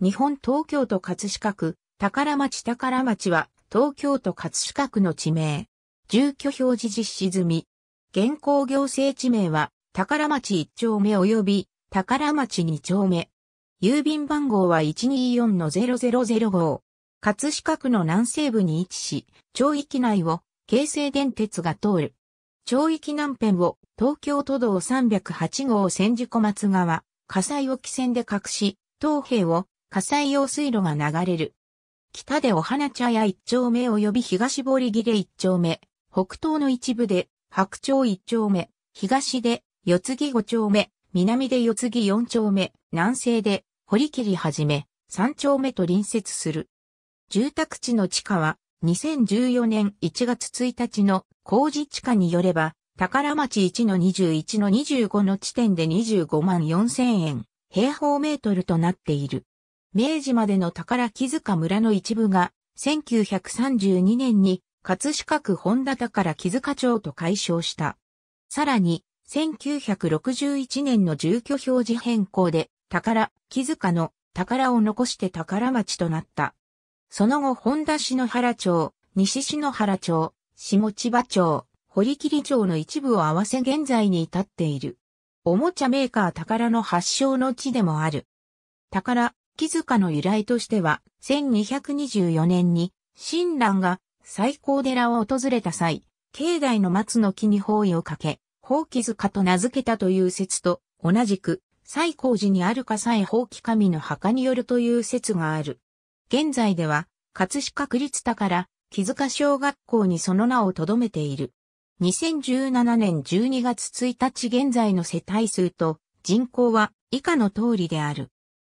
日本東京都葛飾区、宝町宝町は東京都葛飾区の地名。住居表示実施済み。現行行政地名は宝町1丁目及び宝町2丁目。郵便番号は124-0005。葛飾区の南西部に位置し、町域内を京成電鉄が通る。町域南辺を東京都道308号千住小松川、火災沖線で隠し、東平を火災用水路が流れる。北でお花茶屋一丁目及び東堀切一丁目、北東の一部で白鳥一丁目、東で四つ木五丁目、南で四つ木四丁目、南西で堀切はじめ、三丁目と隣接する。住宅地の地下は、2014年1月1日の工事地下によれば、宝町1の21の25の地点で25万4000円、平方メートルとなっている。明治までの宝木塚村の一部が、1932年に、葛飾区本田宝木塚町と解消した。さらに、1961年の住居表示変更で、宝、木塚の宝を残して宝町となった。その後、本田市の原町、西市の原町、下千葉町、堀切町の一部を合わせ現在に至っている。おもちゃメーカー宝の発祥の地でもある。宝、木塚の由来としては、1224年に、親鸞が最高寺を訪れた際、境内の松の木に包囲をかけ、宝木塚と名付けたという説と、同じく、最高寺にあるかさえ宝木神の墓によるという説がある。現在では、葛飾区立田から、木塚小学校にその名を留めている。2017年12月1日現在の世帯数と人口は以下の通りである。